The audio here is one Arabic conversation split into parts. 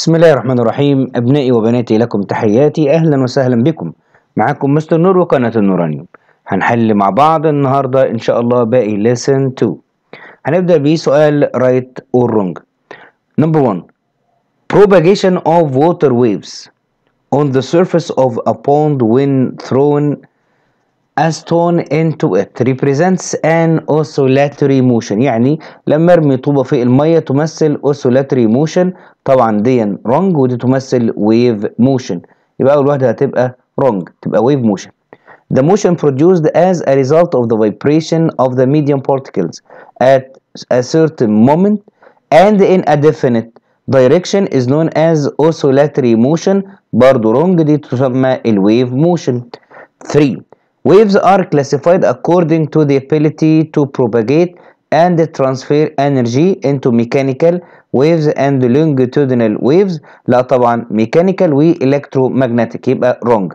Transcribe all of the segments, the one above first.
بسم الله الرحمن الرحيم أبنائي وبناتي لكم تحياتي أهلا وسهلا بكم معاكم مستر نور وقناة النورانيوم هنحل مع بعض النهاردة إن شاء الله باقي لسن 2 هنبدأ بسؤال right or wrong number 1 propagation of water waves on the surface of a pond when thrown a stone into it represents an oscillatory motion يعني لما ارمي طوبة في المية تمثل oscillatory motion طبعا دي wrong ودي تمثل wave motion يبقى أول واحدة هتبقى wrong تبقى wave motion The motion produced as a result of the vibration of the medium particles at a certain moment and in a definite direction is known as oscillatory motion برضو wrong دي تسمى الويف motion 3 Waves are classified according to the ability to propagate and transfer energy into mechanical waves and longitudinal waves لا طبعا mechanical و electromagnetic يبقى wrong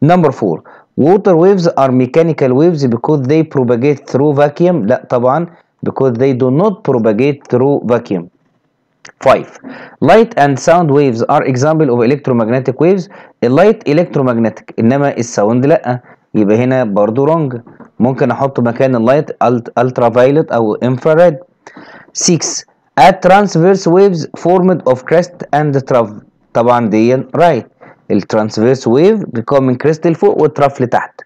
number 4 water waves are mechanical waves because they propagate through vacuum لا طبعا because they do not propagate through vacuum 5 light and sound waves are example of electromagnetic waves a light electromagnetic انما الساوند لا يبقى هنا برضو رونج ممكن احط مكان اللايت الترا فايلت او انفراد 6 at transverse waves formed of crest and trough طبعا دي رايت الترانسفيرس ويف بتكون من كريست لفوق والترف لتحت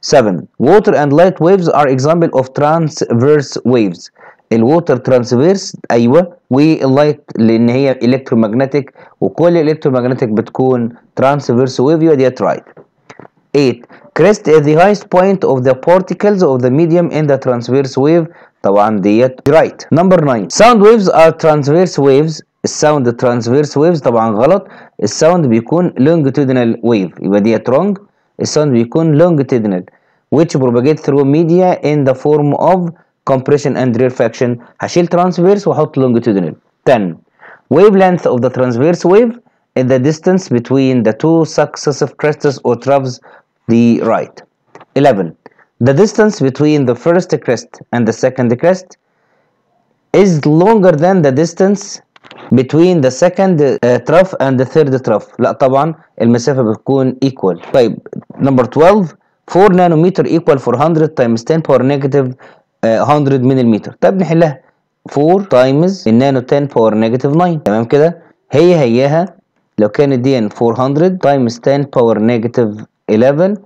7 ووتر اند لايت ويفز ار اكزامبل اوف ترانسفيرس ويفز الووتر ترانسفيرس ايوه واللايت لان هي الكترومagnetic وكل الكترومagnetic بتكون ترانسفيرس ويف يبقى ديت رايت 8 crest is the highest point of the particles of the medium in the transverse wave طبعا ديت right number 9 sound waves are transverse waves الساوند transverse waves طبعا غلط الساوند بيكون longitudinal wave يبقى ديت wrong الساوند بيكون longitudinal which propagate through media in the form of compression and rarefaction هشيل transverse واحط longitudinal 10 wavelength of the transverse wave is the distance between the two successive crests or troughs the right. 11. The distance between the first crest and the second crest is longer than the distance between the second uh, trough and the third trough لا طبعا المسافة بتكون equal طيب number 12 4 nanometer equal 400 times 10 power negative uh, 100 millimeter. طب نحلها 4 times النانو 10 power negative 9 تمام كده هي هيها لو كانت دي 400 times 10 power negative 11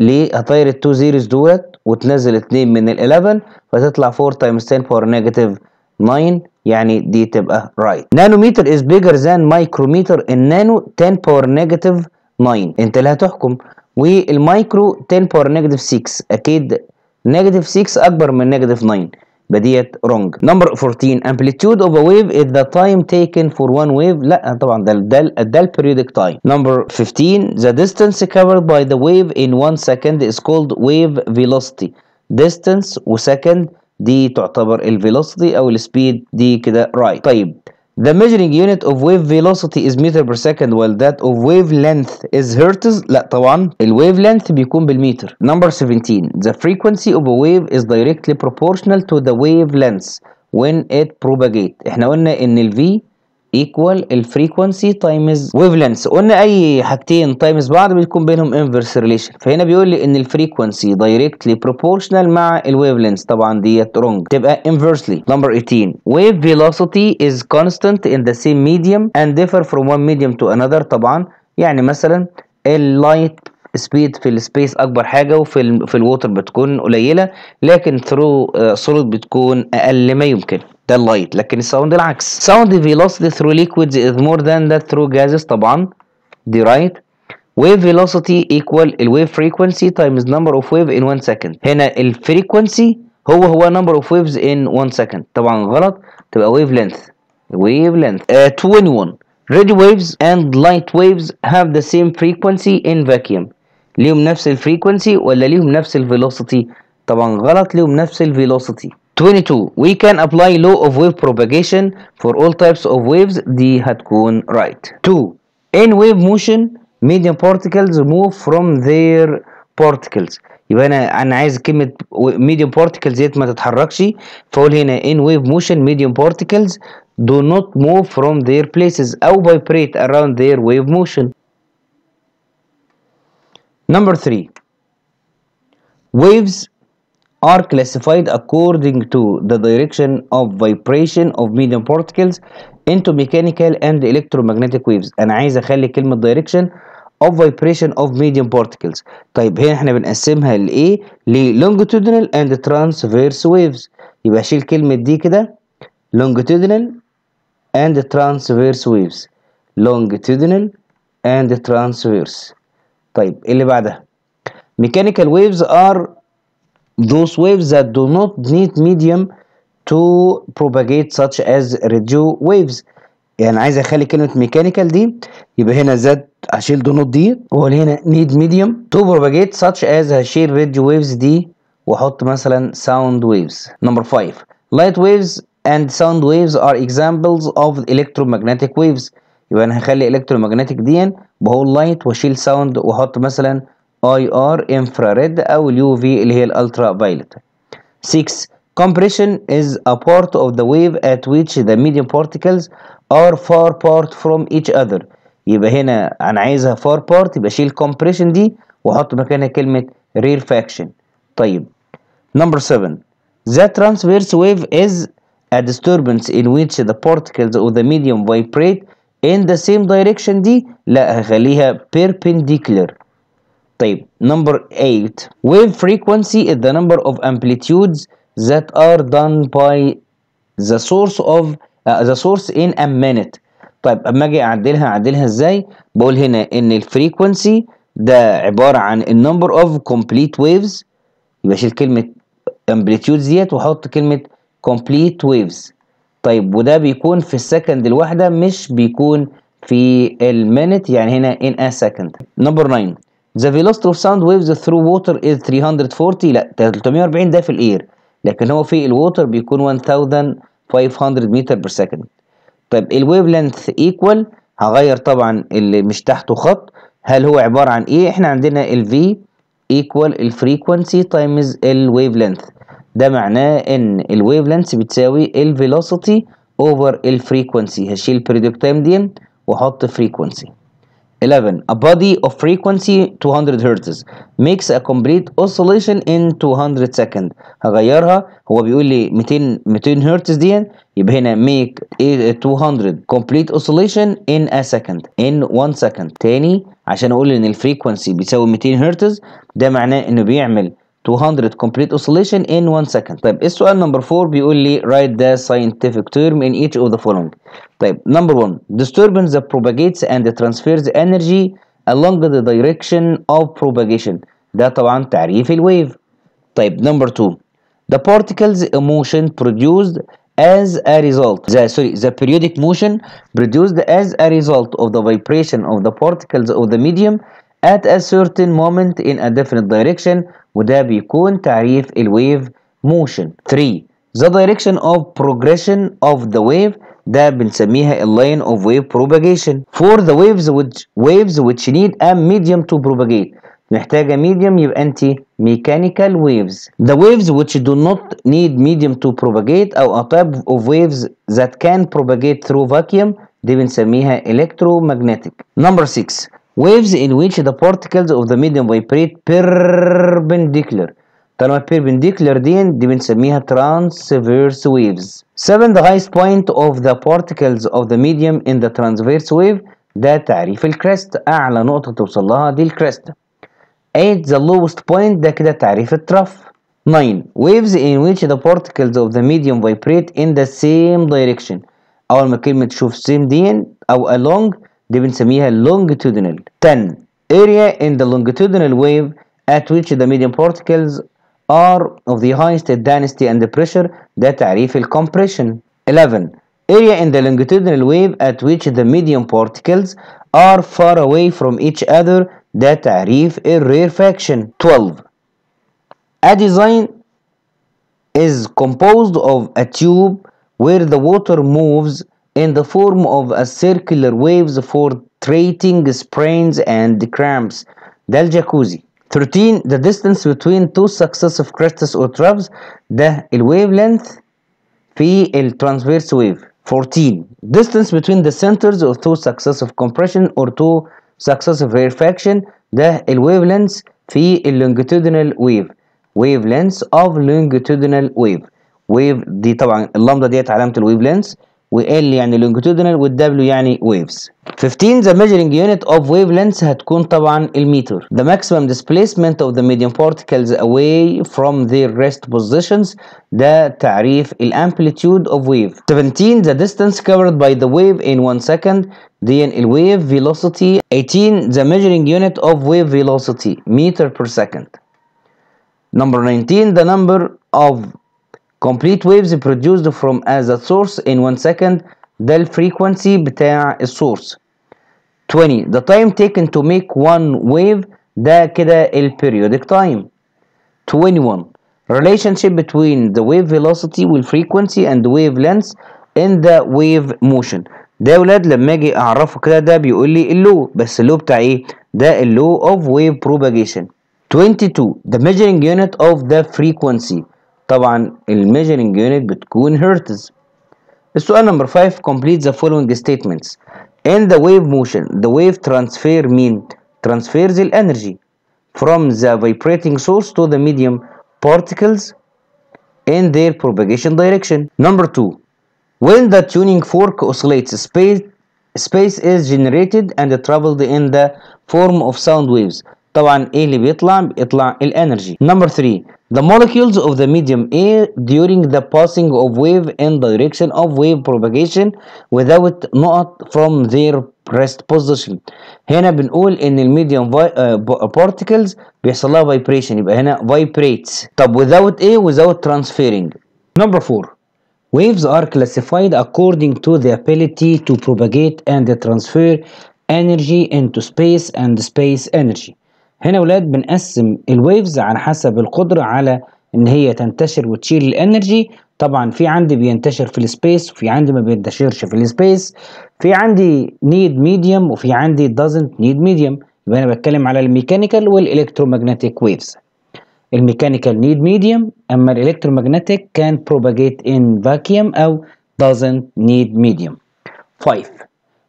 لهتطير ال 2 زيروز دولت وتنزل اتنين من ال 11 فتطلع 4 تايمز 10 باور نيجاتيف 9 يعني دي تبقى رايت نانوميتر از بيجر ذان مايكروميتر النانو 10 باور نيجاتيف 9 انت اللي هتحكم والمايكرو 10 باور نيجاتيف 6 اكيد نيجاتيف 6 اكبر من نيجاتيف 9 بديت wrong number 14 amplitude of a wave is the time taken for one wave لا طبعا ده ده ده periodic time number 15 the distance covered by the wave in one second is called wave velocity distance وsecond دي تعتبر الفيلوسيتي او السبيد دي كده right طيب the measuring unit of wave velocity is meter per second while that of wavelength is hertz لا طبعا wavelength بيكون بالمتر number 17 the frequency of a wave is directly proportional to the wavelength when it propagates احنا قلنا ان ال v ايكوال الفريكونسي تايمز ويفلنس قلنا اي حاجتين تايمز بعض بيكون بينهم انفرس ريليشن فهنا بيقول لي ان الفريكونسي دايركتلي بروبورشنال مع الويفلنس طبعا ديت رونج تبقى انفرسلي نمبر 18 ويف فيلوسيتي از كونستانت ان ذا سيم ميديوم اند ديفر فروم وان ميديوم تو انذر طبعا يعني مثلا اللايت سبيد في السبيس اكبر حاجه وفي ال في الووتر بتكون قليله لكن ثرو آه، سوليد بتكون اقل ما يمكن The light, لكن الساوند العكس sound velocity through liquids is more than that through gases طبعا the right wave velocity equal wave frequency times number of waves in 1 second هنا الفريكونسي هو هو number of waves in 1 second طبعا غلط تبقى wavelength. Wavelength. wave length uh, waves and light waves have the same frequency in vacuum ليهم نفس الفريكونسي ولا ليهم نفس الفيلوسيتي طبعا غلط ليهم نفس الفيلوسيتي 22 we can apply law of wave propagation for all types of waves hat هتكون right 2 in wave motion medium particles move from their particles يبقى انا انا عايز كلمه medium particles ديت ما تتحركش فاقول هنا in wave motion medium particles do not move from their places او vibrate around their wave motion number 3 waves are classified according to the direction of vibration of medium particles into mechanical and electromagnetic waves انا عايز اخلي كلمة direction of vibration of medium particles طيب هنا احنا بنقسمها لايه ل longitudinal and transverse waves يبقى اشيل كلمة دي كده longitudinal and transverse waves longitudinal and transverse طيب اللي بعدها mechanical waves are those waves that do not need medium to propagate such as radio waves and عايز اخلي كلمة ميكانيكال دي يبقى هنا زد هشيل دو نوت دي واقول هنا need medium to propagate such as هشيل radio waves دي واحط مثلا sound waves number 5 light waves and sound waves are examples of electromagnetic waves يبقى انا electromagnetic دي بقول light واشيل sound واحط مثلا اي ار او اليو في اللي هي الالترا فايلت 6 Compression is a part of the wave at which the medium particles are far apart from each other يبقى هنا انا عايزها far apart يبقى شيل compression دي واحط مكانها كلمة rarefaction طيب number 7 The transverse wave is a disturbance in which the particles of the medium vibrate in the same direction دي لا هخليها perpendicular طيب number 8 wave frequency is the number of amplitudes that are done by the source of uh, the source in a minute طيب اما اجي اعدلها اعدلها ازاي بقول هنا ان الفريكونسي ده عباره عن النمبر اوف كومبليت ويفز يبقى اشيل كلمه امبليتيودز ديت واحط كلمه كومبليت ويفز طيب وده بيكون في السكند الواحده مش بيكون في المينت يعني هنا in a second number 9 The velocity of sound waves through water is 340 لا 340 ده في الاير لكن هو في الووتر بيكون 1500 متر بير سكند طيب الويف لينث ايكوال هغير طبعا اللي مش تحته خط هل هو عبارة عن ايه احنا عندنا ال V ايكوال الفريكوانسي تايمز الويف لينث ده معناه ان الويف لينث بتساوي الفيلوسيتي اوفر الفريكوانسي هشيل البريدكت تايم دي واحط فريكوانسي 11. A body of frequency 200 Hz makes a complete oscillation in 200 second هغيرها هو بيقول لي 200 200 هرتز دي يبقى هنا make 200 complete oscillation in a second in 1 second تاني عشان اقول ان الفريكونسي بيساوي 200 هرتز ده معناه انه بيعمل 200 complete oscillation in 1 second طيب السؤال number 4 بيقول لي write the scientific term in each of the following طيب number 1 disturbance that propagates and transfers energy along the direction of propagation ده طبعا تعريف الويف طيب number 2 the particles motion produced as a result the sorry the periodic motion produced as a result of the vibration of the particles of the medium at a certain moment in a different direction وده بيكون تعريف wave motion 3 the direction of progression of the wave ده بنسميها line of wave propagation for the waves which waves which need a medium to propagate محتاجة medium يبقى انت mechanical waves the waves which do not need medium to propagate او a type of waves that can propagate through vacuum دي بنسميها electromagnetic number 6 waves in which the particles of the medium vibrate perpendicular طالما perpendicular دي دي بنسميها transverse waves 7 the highest point of the particles of the medium in the transverse wave ده تعريف الكريست اعلى نقطة توصل لها دي الكريست 8 the lowest point ده كده تعريف الترف 9 waves in which the particles of the medium vibrate in the same direction اول ما كلمة تشوف same دي او along دي بنسميها longitudinal 10. Area in the longitudinal wave at which the medium particles are of the highest density and pressure that تعريف compression. 11 area in the longitudinal wave at which the medium particles are far away from each other that تعريف rarefaction 12 a design is composed of a tube where the water moves in the form of a circular waves for treating sprains and cramps Del jacuzzi. 13 the distance between two successive crests or troughs, the wavelength, لينث في transverse wave. 14 distance between the centers of two successive compression or two successive rarefaction the wavelength, لينث في longitudinal wave. Wavelength of longitudinal wave wave دي طبعا اللمضه ديت علامه الويف وال يعني و والدبليو يعني ويفز 15 the measuring unit of wavelengths هتكون طبعا الميتر the maximum displacement of the medium particles away from their rest positions ده تعريف الamplitude of wave 17 the distance covered by the wave in one second دي الويف velocity 18 the measuring unit of wave velocity meter per second number 19 the number of complete waves produced from as a source in one second frequency الفريكونسي بتاع source. 20 the time taken to make one wave ده كده ال periodic time 21 relationship between the wave velocity frequency, and wavelength in the wave motion ده يا ولاد لما اجي اعرفه كده ده بيقول لي اللو بس اللو بتاع ايه ده اللو of wave propagation 22 the measuring unit of the frequency طبعا الميجرنج يونت بتكون هرتز السؤال نمبر 5 complete the following statements in the wave motion the wave transfer mean transfers the energy from the vibrating source to the medium particles in their propagation direction number 2 when the tuning fork oscillates space space is generated and traveled in the form of sound waves طبعا ايه اللي بيطلع بيطلع الانرجي number 3 the molecules of the medium A during the passing of wave the direction of wave propagation without not from their rest position هنا بنقول ان الميديum particles بيحصل لها vibration يبقى هنا vibrates طب without A without transferring number 4 waves are classified according to the ability to propagate and transfer energy into space and space energy هنا ولاد بنقسم الويفز على حسب القدرة على ان هي تنتشر وتشيل الانرجي طبعا في عندي بينتشر في السبيس وفي عندي ما بينتشرش في السبيس في عندي نيد ميديوم وفي عندي دازنت نيد ميديوم يبقى انا بتكلم على الميكانيكال والالكتروماجنتيك ويفز الميكانيكال نيد ميديوم اما الالكتروماجنتيك كان بروباجيت ان فاكيوم او doesn't نيد ميديوم 5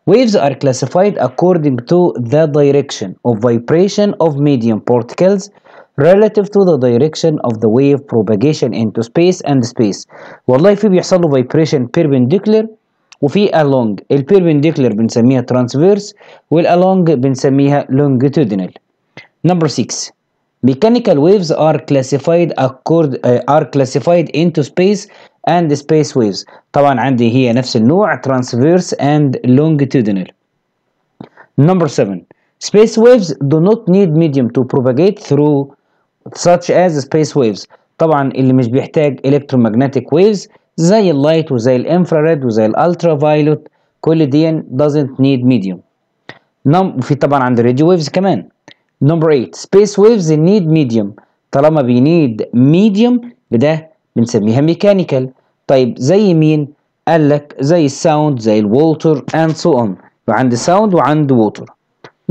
Waves are classified according to the direction of vibration of medium particles relative to the direction of the wave propagation into space and space والله في بيحصل له vibration perpendicular وفي along ال perpendicular بنسميها transverse وال along بنسميها longitudinal number 6 mechanical waves are classified accord, uh, are classified into space اند سبيس ويفز طبعا عندي هي نفس النوع ترانسفيرس اند لونجيتودينال Number 7 Space waves do not need medium to propagate through such as space waves طبعا اللي مش بيحتاج electromagnetic waves زي اللايت وزي الانفراريد وزي الالترا فايلوت كل دي doesn't need medium نم في طبعا عند الراديو ويفز كمان نمبر 8 space waves need medium طالما بينيد medium بده بنسميها ميكانيكال طيب زي مين قال لك زي الساوند زي الووتر and so on فعند sound وعند water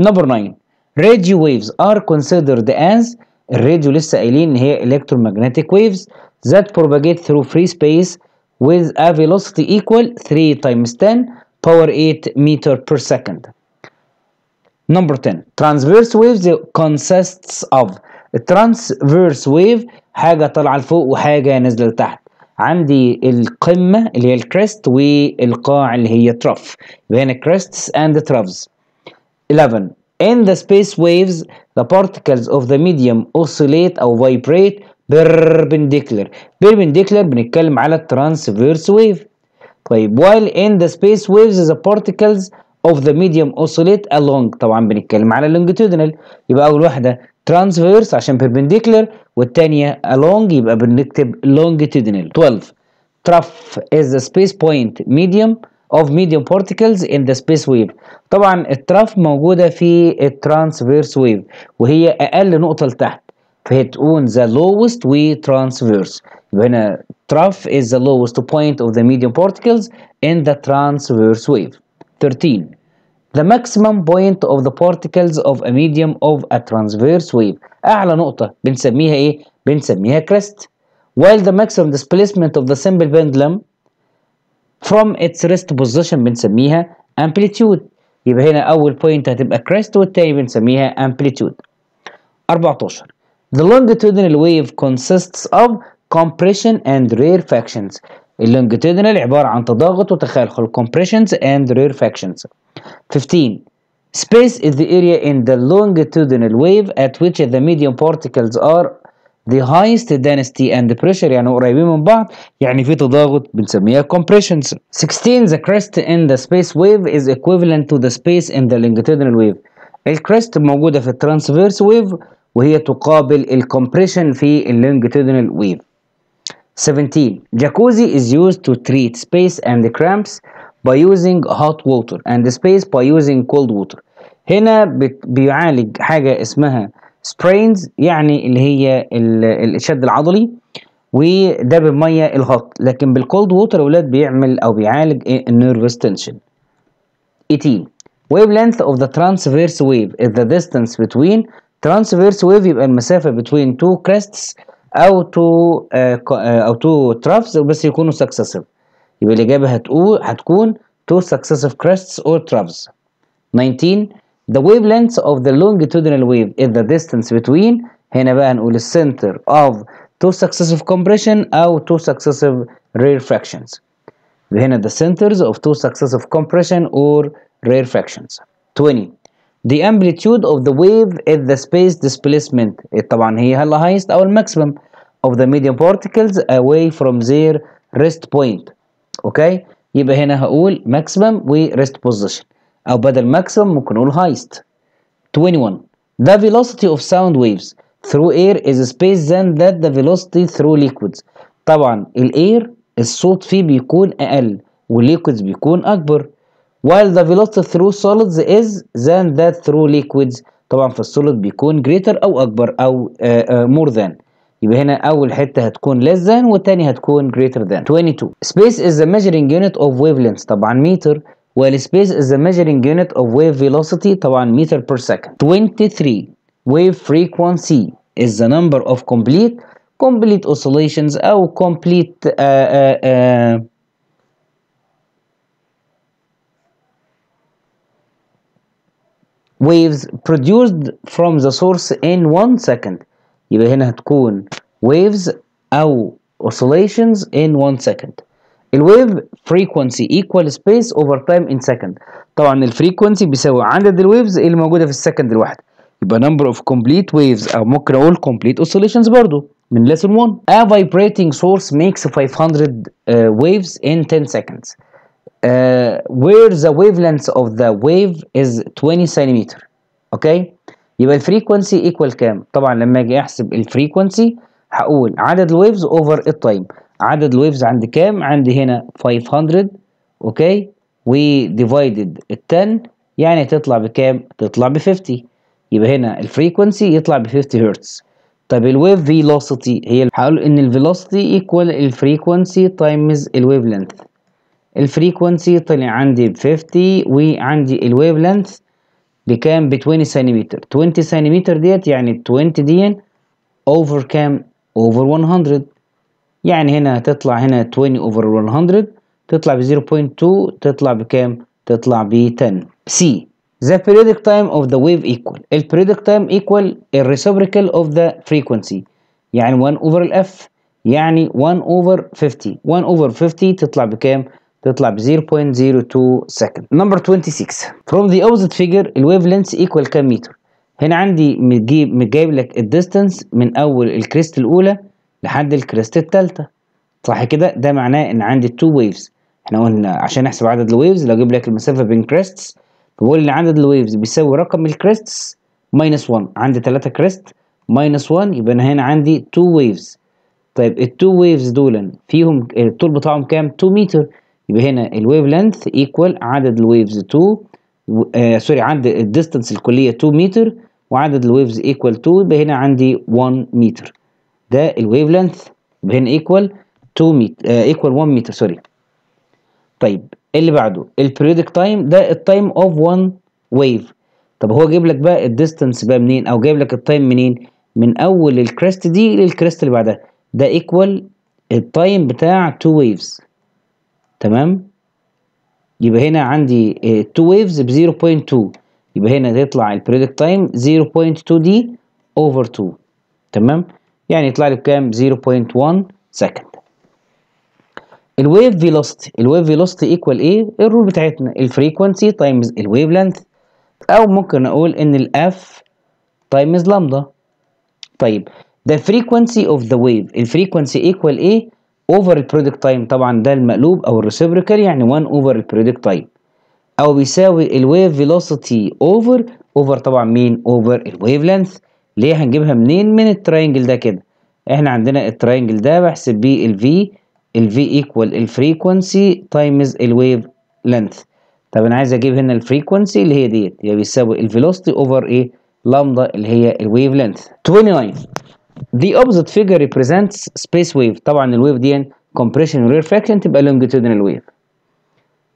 number 9 radio waves are considered as الراديو لسه قايلين ان هي electromagnetic waves that propagate through free space with a velocity equal 3 times 10 power 8 meter per second. Number 10 transverse waves consists of transverse wave حاجة طالعة لفوق وحاجة نازلة لتحت عندي القمة اللي هي الكريست والقاع اللي هي ترف يبقى هنا crests and troughs 11 In the space waves the particles of the medium oscillate or vibrate perpendicular perpendicular بنتكلم على transverse wave طيب while in the space waves the particles of the medium oscillate along طبعا بنتكلم على longitudinal يبقى أول واحدة ترانسفيرس عشان perpendicular والتانية along يبقى بنكتب longitudinal 12 trough is the space point medium of medium particles in the space wave طبعا الترف موجودة في الترانسفيرس ويف وهي أقل نقطة لتحت فهي the lowest و transverse يبقى هنا trough is the lowest point of the medium particles in the transverse wave 13 The maximum point of the particles of a medium of a transverse wave أعلى نقطة بنسميها إيه؟ بنسميها crest while the maximum displacement of the simple pendulum from its rest position بنسميها amplitude يبقى هنا أول point هتبقى crest والتاني بنسميها amplitude 14 The longitudinal wave consists of compression and rarefactions اللونجيتودينال عبارة عن تضاغط وتخلخل compressions and rarefactions 15 Space is the area in the longitudinal wave at which the medium particles are the highest density and pressure يعني قريبين من بعض يعني في تضاغط بنسميها compressions 16 the crest in the space wave is equivalent to the space in the longitudinal wave الكريست موجودة في الترانسفيرس ويف وهي تقابل compression في اللونجيتودينال ويف 17. Jacuzzi is used to treat space and cramps by using hot water and space by using cold water. هنا بيعالج حاجة اسمها sprains يعني اللي هي الشد العضلي وده بالمية الهوت لكن بالكولد ووتر اولاد بيعمل او بيعالج النيرفس تنشن 18 wavelength of the transverse wave is the distance between transverse wave يبقى المسافة between two crests او تو او تو ترافز بس يكونوا سكسسيف يبقى الاجابه هتقول هتكون تو سكسسيف crests or troughs 19 the wavelength of the longitudinal wave is the distance between هنا بقى نقول السنتر of two successive compression او two successive rarefactions هنا the centers of two successive compression or rarefactions 20 The amplitude of the wave is the space displacement طبعا هي هلا highest أو maximum of the medium particles away from their rest point اوكي يبقى هنا هقول maximum و rest position أو بدل maximum ممكن نقول highest 21 The velocity of sound waves through air is space than that the velocity through liquids طبعا الاير الصوت فيه بيكون أقل والليكويدز بيكون أكبر while the velocity through solids is than that through liquids طبعا في السوليد بيكون greater او اكبر او more than يبقى هنا اول حته هتكون less than والتانية هتكون greater than 22 space is the measuring unit of wavelengths طبعا متر while space is the measuring unit of wave velocity طبعا meter per second 23 wave frequency is the number of complete complete oscillations او complete uh, uh, uh, waves produced from the source in 1 second يبقى هنا هتكون waves أو oscillations in 1 second wave frequency equal space over time in second طبعا frequency بيساوي عدد waves اللي موجودة في السكند الواحد. يبقى number of complete waves أو ممكن أقول complete oscillations برضو من lesson 1 A vibrating source makes 500 uh, waves in 10 seconds uh, where the wavelength of the wave is 20 سنتيمتر اوكي يبقى الفريكونسي ايكوال كام طبعا لما اجي احسب الفريكونسي هقول عدد الويفز اوفر التايم عدد الويفز عند كام عندي هنا 500 اوكي وديفايدد ال 10 يعني تطلع بكام تطلع ب 50 يبقى هنا الفريكونسي يطلع ب 50 هرتز طب الويف فيلوسيتي هي هقول ان الفيلوسيتي ايكوال الفريكونسي تايمز الويف لينث الفريكونسي طلع عندي ب 50 وعندي الويف لينث بكام ب 20 سنتيمتر 20 سنتيمتر ديت يعني 20 دي اوفر كام اوفر 100 يعني هنا تطلع هنا 20 اوفر 100 تطلع ب 0.2 تطلع بكام تطلع ب 10 سي The periodic time of the wave equal ال periodic time equal ال reciprocal of the frequency يعني 1 over f يعني 1 over 50 1 over 50 تطلع بكام تطلع ب 0.02 second نمبر 26 from the opposite figure الويف لينث equal كام متر هنا عندي مجيب مجايب لك الديستنس من اول الكريست الاولى لحد الكريست الثالثه صح كده ده معناه ان عندي التو ويفز احنا قلنا عشان نحسب عدد الويفز لو اجيب لك المسافه بين كريستس بقول ان عدد الويفز بيساوي رقم الكريستس ماينس 1 عندي 3 كريست ماينس 1 يبقى انا هنا عندي 2 ويفز طيب التو ويفز دول فيهم الطول بتاعهم كام 2 متر يبقى هنا الويف لينث ايكوال عدد الويفز 2 آه سوري عدد الديستانس الكليه 2 متر وعدد الويفز ايكوال 2 يبقى هنا عندي 1 متر ده الويف لينث يبقى هنا ايكوال 2 متر ايكوال 1 متر سوري طيب اللي بعده البريودك تايم ده التايم اوف 1 ويف طب هو جايب لك بقى الديستانس بقى منين او جايب لك التايم منين من اول الكريست دي للكريست اللي بعدها ده ايكوال التايم بتاع 2 ويفز تمام يبقى هنا عندي 2 آه، ويفز ب 0.2 يبقى هنا تطلع البريدكت تايم 0.2 دي اوفر 2 تمام يعني يطلع لي بكام 0.1 سكند الويف فيلوستي الويف فيلوستي ايكوال ايه الرول بتاعتنا الفريكوانسي تايمز الويف لينث او ممكن اقول ان الاف تايمز لامدا طيب the frequency of the wave الفريكوانسي ايكوال ايه اوفر البريدكت تايم طبعا ده المقلوب او الريسبريكال يعني 1 اوفر البريدكت تايم او بيساوي الويف فيلوسيتي اوفر اوفر طبعا مين اوفر الويف لينث ليه هنجيبها منين من التراينجل ده كده احنا عندنا التراينجل ده بحسب بيه الفي الفي ايكوال الفريكوانسي تايمز الويف لينث طب انا عايز اجيب هنا الفريكوانسي اللي هي ديت يبقى بيساوي الفيلوسيتي اوفر ايه لامدا اللي هي الويف لينث 29 The opposite figure represents space wave طبعا ال wave دي compression fraction تبقى longitudinal wave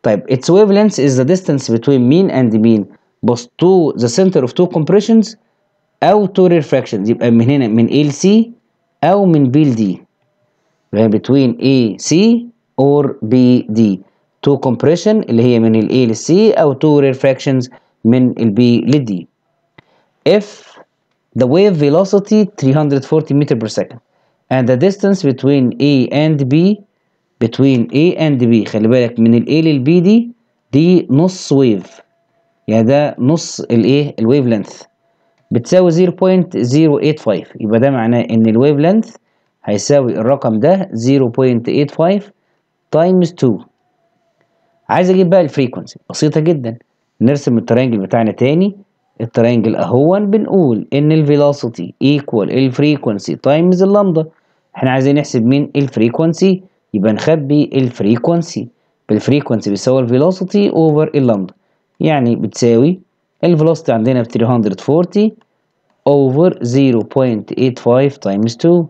طيب its wavelength is the distance between mean and mean both to the center of two compressions أو two refractions يبقى من هنا من A ل C أو من B ل D يبقى between A C or B D two compression اللي هي من ال A ل C أو two refractions من ال B ل D if The wave velocity 340 meter per second and the distance between A and B between A and B خلي بالك من ال A لل B دي دي نص ويف يعني ده نص الايه الويف لينث بتساوي 0.085 يبقى ده معناه ان الويف لينث هيساوي الرقم ده 0.85 تايمز 2 عايز اجيب بقى الفريكونسي بسيطه جدا نرسم الترينجل بتاعنا تاني الترينجل اهون بنقول ان الفيلوسيتي ايكوال الفريكوانسي تايمز اللامدا احنا عايزين نحسب مين الفريكوانسي يبقى نخبي الفريكوانسي بالفريكوانسي بيساوي الفيلوسيتي اوفر اللامدا يعني بتساوي الفيلوسيتي عندنا ب 340 اوفر 0.85 تايمز 2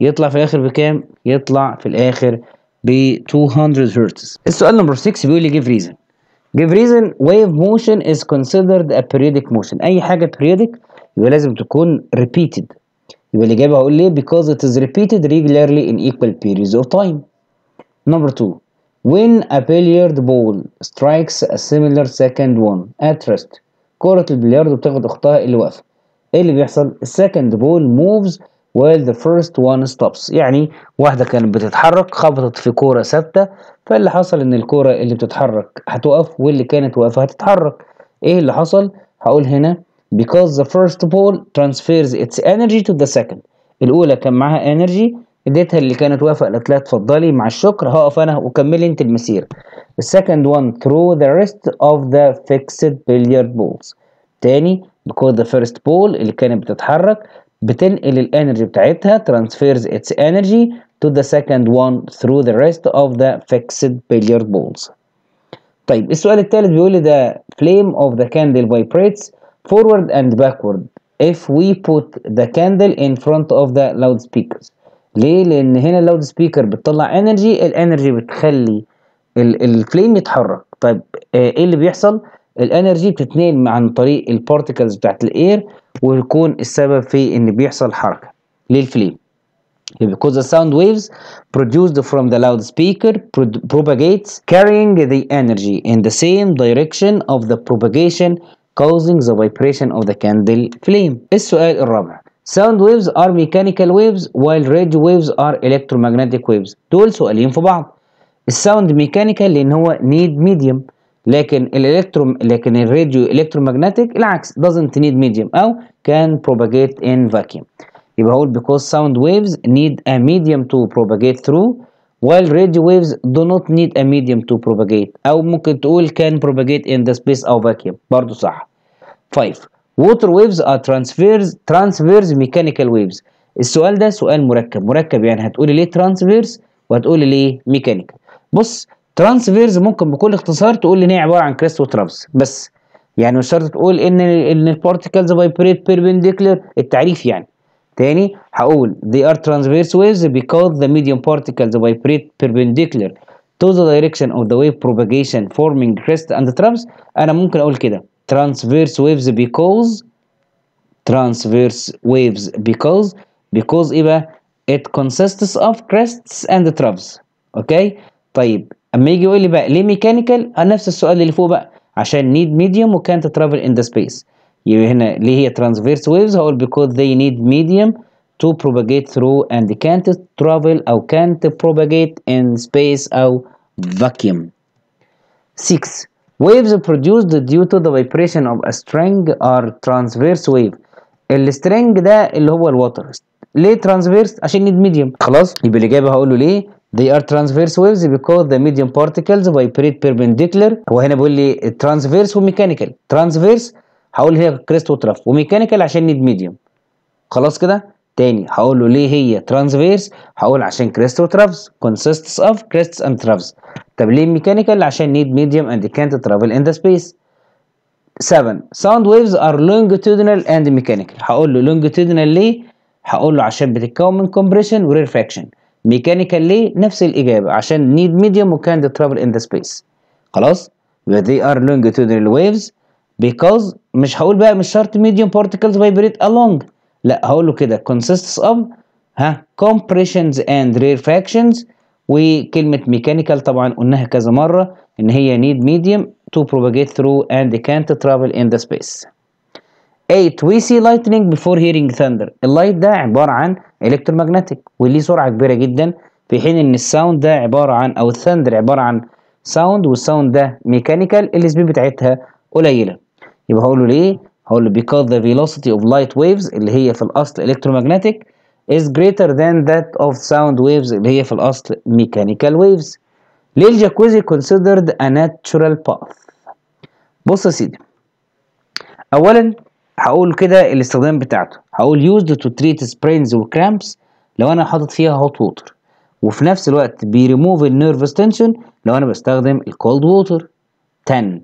يطلع في الاخر بكام يطلع في الاخر ب 200 هرتز السؤال نمبر 6 بيقول لي جيف ريزن give reason wave motion is considered a periodic motion اي حاجه periodic يبقى لازم تكون repeated يبقى الاجابه هقول ليه because it is repeated regularly in equal periods of time number 2 when a billiard ball strikes a similar second one at rest كره البلياردو بتاخد اختها اللي واقفه ايه اللي بيحصل second ball moves while the first one stops يعني واحدة كانت بتتحرك خبطت في كورة ثابتة فاللي حصل إن الكورة اللي بتتحرك هتقف واللي كانت واقفة هتتحرك إيه اللي حصل؟ هقول هنا because the first ball transfers its energy to the second الأولى كان معاها energy اديتها اللي كانت واقفة قالت لها اتفضلي مع الشكر هقف أنا وكملي أنت المسيرة the second one threw the rest of the fixed billiard balls تاني because the first ball اللي كانت بتتحرك بتنقل الانرجي بتاعتها transfers its energy to the second one through the rest of the fixed billiard balls. طيب السؤال الثالث بيقول لي the flame of the candle vibrates forward and backward if we put the candle in front of the loudspeakers. ليه؟ لأن هنا اللاود سبيكر بتطلع انرجي، الانرجي بتخلي الفليم يتحرك. طيب ايه اللي بيحصل؟ الانرجي بتتنقل عن طريق البارتيكلز بتاعت الاير ويكون السبب في ان بيحصل حركه للفليم because the sound waves produced from the loudspeaker propagates carrying the energy in the same direction of the propagation causing the vibration of the candle flame السؤال الرابع sound waves are mechanical waves while radio waves are electromagnetic waves دول سؤالين في بعض الساوند ميكانيكال لان هو نيد medium لكن الالكترو لكن الراديو الكترومagnetic العكس doesn't need medium او can propagate in vacuum يبقى هقول because sound waves need a medium to propagate through while radio waves do not need a medium to propagate او ممكن تقول can propagate in the space او vacuum برضه صح 5 water waves are transverse transverse mechanical waves السؤال ده سؤال مركب مركب يعني هتقولي ليه transverse وهتقولي ليه mechanical بص ترانسفيرز ممكن بكل اختصار تقول ان هي عباره عن كريست وترابس بس يعني مش شرط تقول ان ان البارتيكلز فايبريت بيربنديكولار التعريف يعني تاني هقول they are transverse waves because the medium particles vibrate perpendicular to the direction of the wave propagation forming crest and traps انا ممكن اقول كده transverse waves because transverse waves because because ايه بقى it consists of crests and troughs اوكي okay? طيب اما يجي يقول لي بقى ليه ميكانيكال آه، نفس السؤال اللي فوق بقى عشان نيد ميديوم وكانت ترافل ان ذا سبيس يبقى هنا ليه هي ترانسفيرس ويفز هقول بيكوز they need medium to propagate through and can't travel أو can't propagate in space أو vacuum 6 waves produced due to the vibration of a string are transverse wave السترنج ده اللي هو الوتر ليه ترانسفيرس عشان نيد ميديوم خلاص يبقى الاجابه هقول له ليه They are transverse waves because the medium particles vibrate perpendicular وهنا بيقول لي transverse وميكانيكال transverse هقول هي كريست وترف وميكانيكال عشان نيد ميديوم خلاص كده تاني هقول له ليه هي transverse هقول عشان كريست وترافز consists of crests and troughs طب ليه ميكانيكال عشان need medium and can't travel in the space 7 sound waves are longitudinal and mechanical هقول له longitudinal ليه هقول له عشان بتتكون من compression و rarefaction. ميكانيكال ليه نفس الاجابه عشان نيد ميديوم وكان ترافل ان ذا سبيس خلاص they are longitudinal waves because مش هقول بقى مش شرط medium particles vibrate along لا هقول له كده consists of ها compressions and rarefactions وكلمة mechanical طبعا قلناها كذا مرة إن هي need medium to propagate through and can't travel in the space 8 we see lightning before hearing thunder اللايت ده عبارة عن electromagnetic وليه سرعة كبيرة جدا في حين ان الساوند ده عبارة عن او الثندر عبارة عن ساوند والساوند ده ميكانيكال السبيد بتاعتها قليلة يبقى هقوله ليه؟ هقوله because the velocity of light waves اللي هي في الأصل electromagnetic is greater than that of sound waves اللي هي في الأصل ميكانيكال waves ليه الجاكوزي considered a natural path؟ بص يا سيدي أولا هقول كده الاستخدام بتاعته هقول used to treat sprains cramps لو انا حاطط فيها hot water وفي نفس الوقت بيريموف النيرفس تنشن لو انا بستخدم الكولد ووتر 10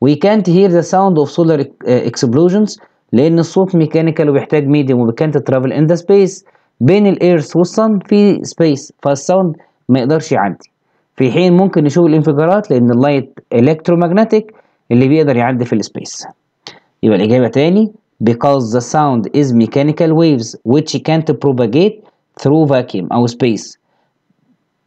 وي كانت هير ذا ساوند اوف سولار اكسبلوجنز لان الصوت ميكانيكال وبيحتاج ميديوم وكانت ترافل ان ذا سبيس بين الايرث والصن في سبيس فالساوند ما يقدرش يعدي في حين ممكن نشوف الانفجارات لان اللايت الكترومagnetic اللي بيقدر يعدي في السبيس يبقى الإجابة تاني because the sound is mechanical waves which can't propagate through vacuum أو space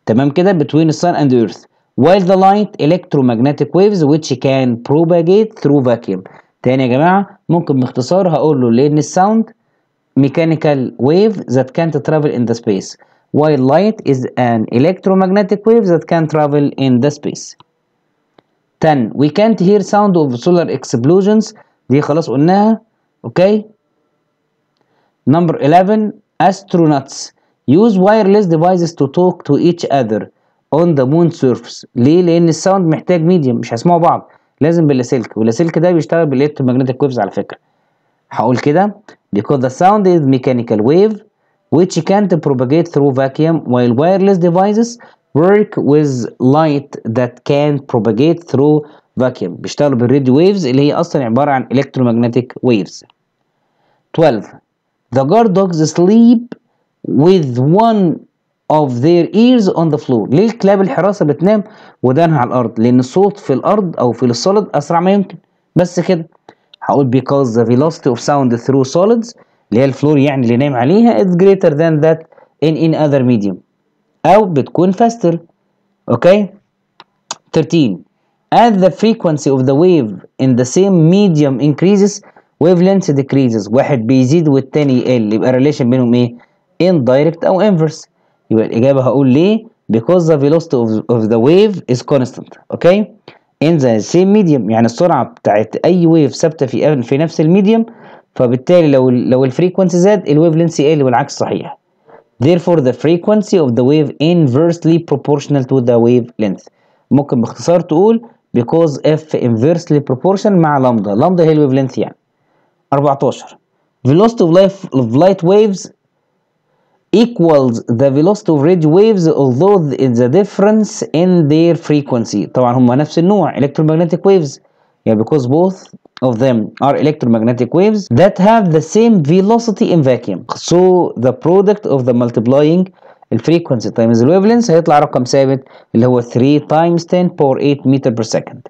تمام كده between the sun and the earth while the light electromagnetic waves which can propagate through vacuum تاني يا جماعة ممكن باختصار هقول له لأن الساوند mechanical wave that can't travel in the space while light is an electromagnetic wave that can travel in the space 10 we can't hear sound of solar explosions دي خلاص قلناها اوكي نمبر 11 astronauts use wireless devices to talk to each other on the moon surface ليه لان الساوند محتاج ميديم مش هيسمعوا بعض لازم باللاسلك واللاسلك ده بيشتغل ماجنتيك waves على فكره هقول كده because the sound is mechanical wave which can't propagate through vacuum while wireless devices work with light that can propagate through فاكيوم بيشتغلوا بالراديو ويفز اللي هي اصلا عباره عن الكترومagnetic ويفز 12 The guard dogs sleep with one of their ears on the floor ليه الكلاب الحراسة بتنام ودانها على الأرض لأن الصوت في الأرض أو في السوليد أسرع ما يمكن بس كده هقول because the velocity of sound through solids اللي هي الفلور يعني اللي نايم عليها is greater than that in any other medium أو بتكون faster أوكي okay? 13 As the frequency of the wave in the same medium increases wavelength decreases واحد بيزيد والتاني يقل يبقى الريليشن بينهم ايه؟ indirect او inverse يبقى الإجابة هقول ليه؟ because the velocity of, of the wave is constant okay in the same medium يعني السرعة بتاعت أي wave ثابتة في في نفس الميديم فبالتالي لو لو الفريكونسي زاد الويف لينث يقل والعكس صحيح therefore the frequency of the wave inversely proportional to the wavelength. ممكن باختصار تقول because F inversely proportional مع لامدا لامدا هي الويف لينث يعني 14 velocity of, of light waves equals the velocity of radio waves although the difference in their frequency طبعا هما نفس النوع electromagnetic waves yeah, because both of them are electromagnetic waves that have the same velocity in vacuum so the product of the multiplying الفريكونسي تايمز طيب، الويفلنس هيطلع رقم ثابت اللي هو 3 تايمز 10 باور 8 متر بير سكند